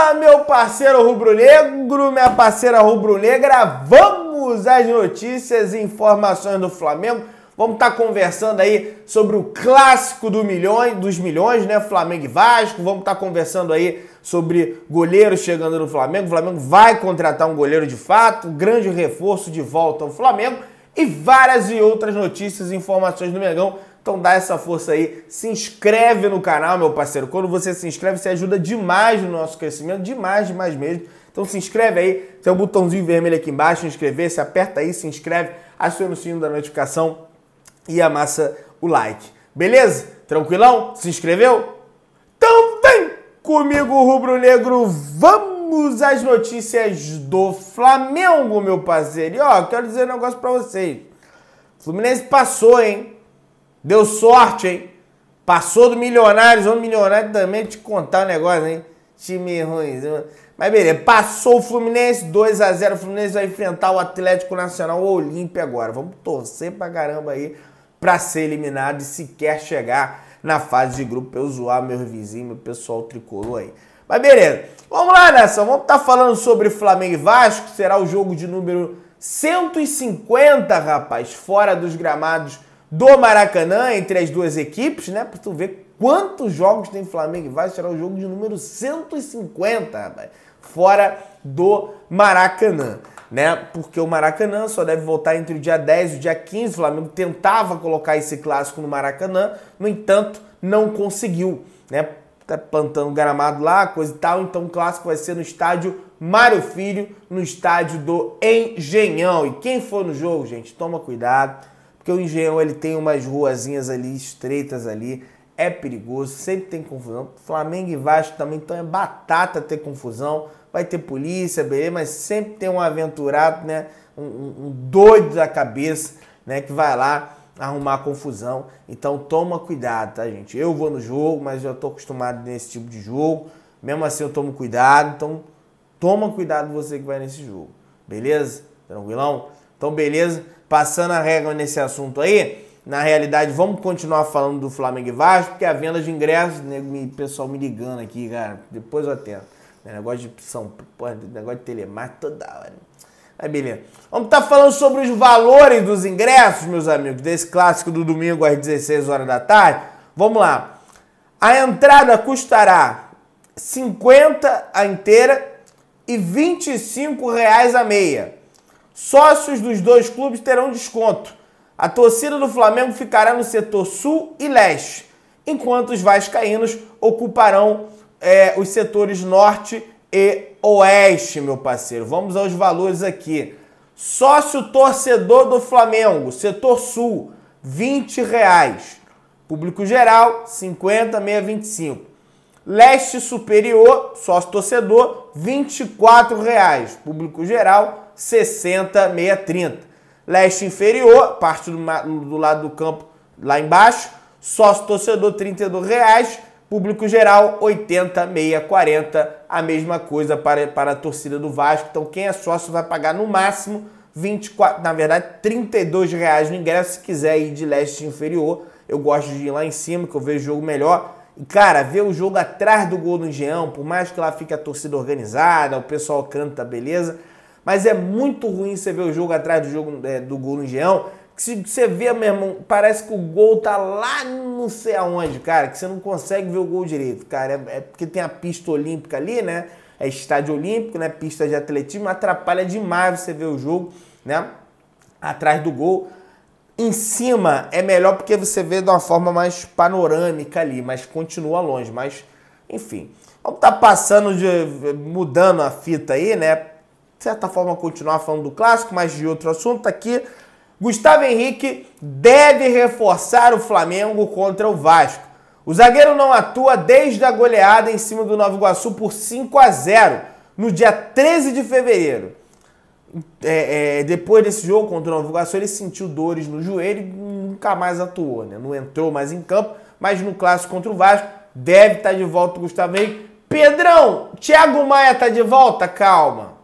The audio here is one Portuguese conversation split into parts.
Fala, meu parceiro rubro-negro, minha parceira rubro-negra. Vamos às notícias e informações do Flamengo. Vamos estar tá conversando aí sobre o clássico do milhões, dos milhões, né? Flamengo e Vasco. Vamos estar tá conversando aí sobre goleiro chegando no Flamengo. O Flamengo vai contratar um goleiro de fato, grande reforço de volta ao Flamengo e várias e outras notícias e informações do Mengão. Então dá essa força aí, se inscreve no canal, meu parceiro. Quando você se inscreve, você ajuda demais no nosso crescimento, demais, demais mesmo. Então se inscreve aí, tem o um botãozinho vermelho aqui embaixo, inscrever-se, aperta aí, se inscreve, aciona o sininho da notificação e amassa o like. Beleza? Tranquilão? Se inscreveu? Então vem comigo, rubro-negro, vamos! Vamos às notícias do Flamengo, meu parceiro. E ó, quero dizer um negócio pra vocês. Fluminense passou, hein? Deu sorte, hein? Passou do Milionários, O Milionário também, te contar um negócio, hein? Time ruim. Mas beleza, passou o Fluminense, 2 a 0 O Fluminense vai enfrentar o Atlético Nacional, o Olímpia agora. Vamos torcer pra caramba aí pra ser eliminado e sequer chegar na fase de grupo. Eu zoar meus vizinhos, meu pessoal tricolor aí. Mas beleza. Vamos lá, Nelson. Vamos estar tá falando sobre Flamengo e Vasco. Será o jogo de número 150, rapaz, fora dos gramados do Maracanã, entre as duas equipes, né? Pra tu ver quantos jogos tem Flamengo e Vasco. Será o jogo de número 150, rapaz, fora do Maracanã. Né? Porque o Maracanã só deve voltar entre o dia 10 e o dia 15. O Flamengo tentava colocar esse clássico no Maracanã, no entanto, não conseguiu. Né? tá plantando gramado lá, coisa e tal. Então o clássico vai ser no estádio Mário Filho, no estádio do Engenhão. E quem for no jogo, gente, toma cuidado, porque o Engenhão ele tem umas ruazinhas ali estreitas ali, é perigoso, sempre tem confusão. Flamengo e Vasco também, então é batata ter confusão. Vai ter polícia, beleza, mas sempre tem um aventurado, né? Um, um, um doido da cabeça, né? Que vai lá arrumar confusão. Então toma cuidado, tá, gente? Eu vou no jogo, mas eu tô acostumado nesse tipo de jogo. Mesmo assim eu tomo cuidado, então toma cuidado você que vai nesse jogo. Beleza? Tranquilão? Então beleza? Passando a regra nesse assunto aí, na realidade vamos continuar falando do Flamengo e Vasco, porque a venda de ingressos, né, pessoal me ligando aqui, cara, depois eu atendo. Negócio de São negócio de telemarketing toda hora. Aí, beleza. Vamos estar tá falando sobre os valores dos ingressos, meus amigos, desse clássico do domingo às 16 horas da tarde. Vamos lá. A entrada custará 50 a inteira e R$ 25 reais a meia. Sócios dos dois clubes terão desconto. A torcida do Flamengo ficará no setor sul e leste, enquanto os vascaínos ocuparão é, os setores norte e Oeste, meu parceiro. Vamos aos valores aqui. Sócio torcedor do Flamengo, setor Sul, 20 reais. Público geral, 50, 625. Leste Superior, sócio torcedor, 24 reais. Público geral, 60, 630. Leste Inferior, parte do, do lado do campo lá embaixo, sócio torcedor, 32 reais. Público geral, 80, meia, 40, a mesma coisa para, para a torcida do Vasco. Então, quem é sócio vai pagar no máximo 24, na verdade, 32 reais no ingresso se quiser ir de leste inferior. Eu gosto de ir lá em cima, que eu vejo o jogo melhor. E, cara, ver o jogo atrás do gol do Engenhão, por mais que lá fique a torcida organizada, o pessoal canta, beleza. Mas é muito ruim você ver o jogo atrás do jogo é, do gol no Engenhão que você vê, meu irmão, parece que o gol tá lá não sei aonde, cara, que você não consegue ver o gol direito, cara. É, é porque tem a pista olímpica ali, né? É estádio olímpico, né? Pista de atletismo, atrapalha demais você ver o jogo, né? Atrás do gol. Em cima é melhor porque você vê de uma forma mais panorâmica ali, mas continua longe, mas enfim. Vamos tá passando de mudando a fita aí, né? De certa forma continuar falando do clássico, mas de outro assunto tá aqui. Gustavo Henrique deve reforçar o Flamengo contra o Vasco. O zagueiro não atua desde a goleada em cima do Nova Iguaçu por 5 a 0 no dia 13 de fevereiro. É, é, depois desse jogo contra o Nova Iguaçu, ele sentiu dores no joelho e nunca mais atuou, né? não entrou mais em campo, mas no clássico contra o Vasco deve estar tá de volta o Gustavo Henrique. Pedrão, Thiago Maia está de volta? Calma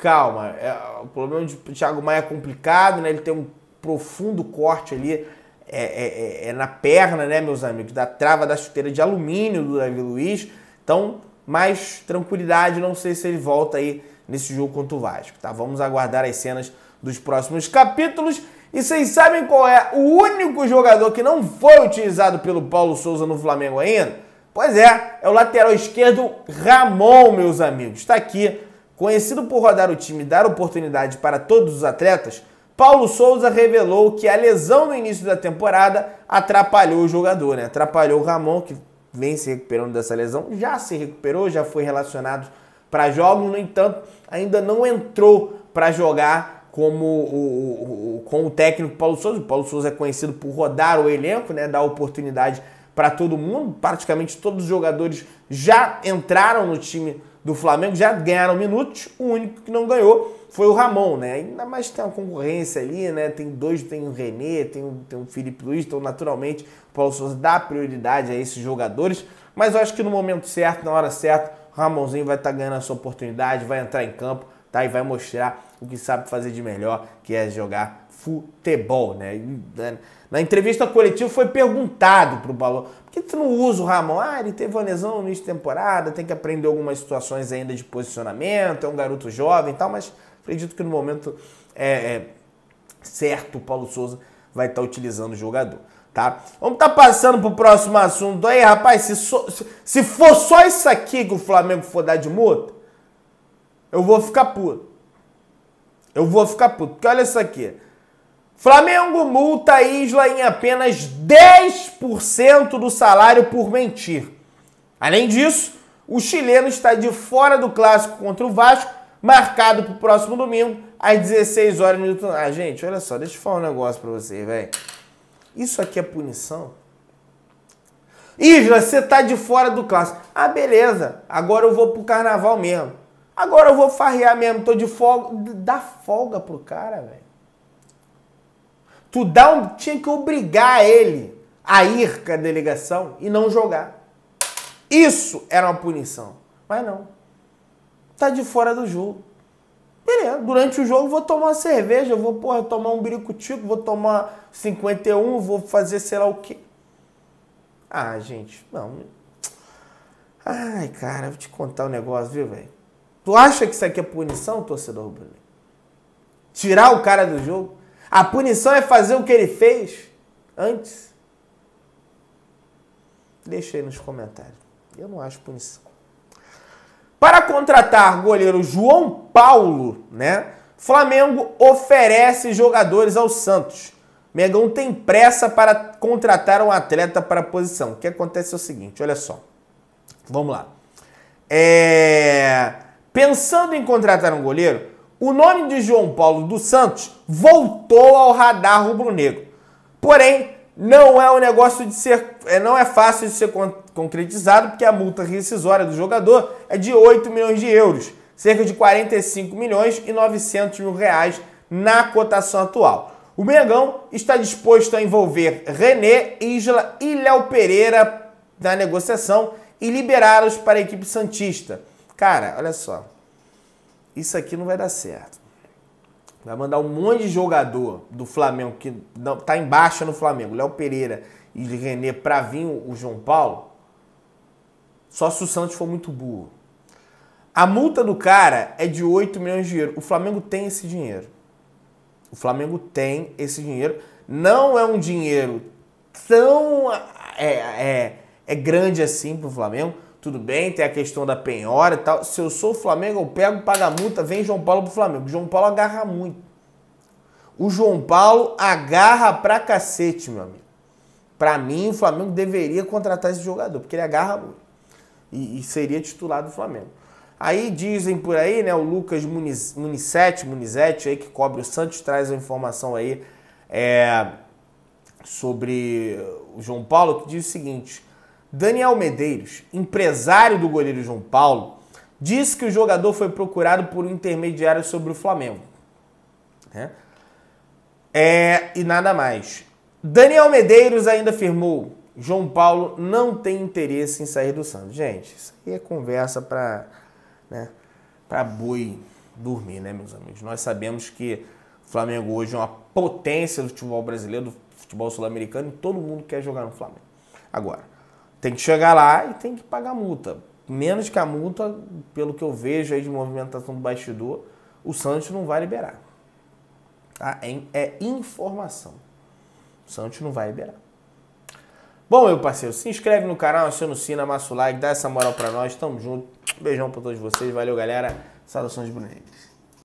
calma. É, o problema de Thiago Maia é complicado, né? Ele tem um profundo corte ali é, é, é, é, na perna, né, meus amigos? Da trava da chuteira de alumínio do Davi Luiz. Então, mais tranquilidade. Não sei se ele volta aí nesse jogo contra o Vasco, tá? Vamos aguardar as cenas dos próximos capítulos. E vocês sabem qual é o único jogador que não foi utilizado pelo Paulo Souza no Flamengo ainda? Pois é, é o lateral esquerdo Ramon, meus amigos. Está aqui Conhecido por rodar o time e dar oportunidade para todos os atletas, Paulo Souza revelou que a lesão no início da temporada atrapalhou o jogador, né? Atrapalhou o Ramon, que vem se recuperando dessa lesão, já se recuperou, já foi relacionado para jogos, no entanto, ainda não entrou para jogar como o, o, o, com o técnico Paulo Souza. O Paulo Souza é conhecido por rodar o elenco, né? Dar oportunidade para todo mundo. Praticamente todos os jogadores já entraram no time do Flamengo já ganharam minutos, o único que não ganhou foi o Ramon, né? Ainda mais tem uma concorrência ali, né? Tem dois, tem o René, tem o, tem o Felipe Luiz, então naturalmente o Paulo Souza dá prioridade a esses jogadores, mas eu acho que no momento certo, na hora certa, o Ramonzinho vai estar tá ganhando a sua oportunidade, vai entrar em campo, tá? E vai mostrar o que sabe fazer de melhor, que é jogar futebol, né? né? Na entrevista coletiva foi perguntado para o Paulo, por que tu não usa o Ramon? Ah, ele teve uma lesão no início de temporada, tem que aprender algumas situações ainda de posicionamento, é um garoto jovem e tal, mas acredito que no momento é, é certo o Paulo Souza vai estar tá utilizando o jogador. Tá? Vamos estar tá passando para o próximo assunto aí, rapaz. Se, so, se, se for só isso aqui que o Flamengo for dar de multa, eu vou ficar puto. Eu vou ficar puto. Porque olha isso aqui. Flamengo multa Isla em apenas 10% do salário por mentir. Além disso, o chileno está de fora do clássico contra o Vasco, marcado para o próximo domingo, às 16 horas no YouTube. Ah, gente, olha só, deixa eu falar um negócio para vocês, velho. Isso aqui é punição? Isla, você tá de fora do clássico. Ah, beleza. Agora eu vou pro carnaval mesmo. Agora eu vou farrear mesmo, tô de folga. Dá folga pro cara, velho. Tu dá um, tinha que obrigar ele a ir com a delegação e não jogar. Isso era uma punição. Mas não. Tá de fora do jogo. Beleza, durante o jogo vou tomar uma cerveja, vou porra, tomar um biricutico, vou tomar 51, vou fazer sei lá o quê. Ah, gente, não. Ai, cara, vou te contar um negócio, viu, velho? Tu acha que isso aqui é punição, torcedor Tirar o cara do jogo? A punição é fazer o que ele fez antes? Deixa aí nos comentários. Eu não acho punição. Para contratar goleiro João Paulo, né? Flamengo oferece jogadores ao Santos. Mengão tem pressa para contratar um atleta para a posição. O que acontece é o seguinte, olha só. Vamos lá. É... Pensando em contratar um goleiro, o nome de João Paulo dos Santos voltou ao radar rubro-negro. Porém, não é um negócio de ser, é, não é fácil de ser concretizado, porque a multa rescisória do jogador é de 8 milhões de euros, cerca de 45 milhões e 900 mil reais na cotação atual. O Mengão está disposto a envolver René, Isla e Léo Pereira na negociação e liberá-los para a equipe Santista. Cara, olha só isso aqui não vai dar certo. Vai mandar um monte de jogador do Flamengo que não, tá em baixa no Flamengo, Léo Pereira e René, para vir o, o João Paulo. Só se o Santos for muito burro. A multa do cara é de 8 milhões de euros. O Flamengo tem esse dinheiro. O Flamengo tem esse dinheiro. Não é um dinheiro tão é, é, é grande assim pro Flamengo, tudo bem, tem a questão da penhora e tal. Se eu sou o Flamengo, eu pego, paga a multa, vem João Paulo pro Flamengo. O João Paulo agarra muito. O João Paulo agarra pra cacete, meu amigo. Pra mim, o Flamengo deveria contratar esse jogador, porque ele agarra muito. E, e seria titular do Flamengo. Aí dizem por aí, né, o Lucas Munizete, Munizete aí que cobre o Santos, traz a informação aí é, sobre o João Paulo, que diz o seguinte Daniel Medeiros, empresário do goleiro João Paulo, disse que o jogador foi procurado por um intermediário sobre o Flamengo. É, é e nada mais. Daniel Medeiros ainda afirmou: João Paulo não tem interesse em sair do Santos. Gente, isso aí é conversa para né, boi dormir, né, meus amigos? Nós sabemos que o Flamengo hoje é uma potência do futebol brasileiro, do futebol sul-americano, e todo mundo quer jogar no Flamengo. Agora, tem que chegar lá e tem que pagar multa. Menos que a multa, pelo que eu vejo aí de movimentação do bastidor, o Santos não vai liberar. Tá? É, é informação. O Santos não vai liberar. Bom, meu parceiro, se inscreve no canal, aciona o sino, amassa o like, dá essa moral pra nós. Tamo junto. Beijão pra todos vocês. Valeu, galera. Saudações, Bruneiros.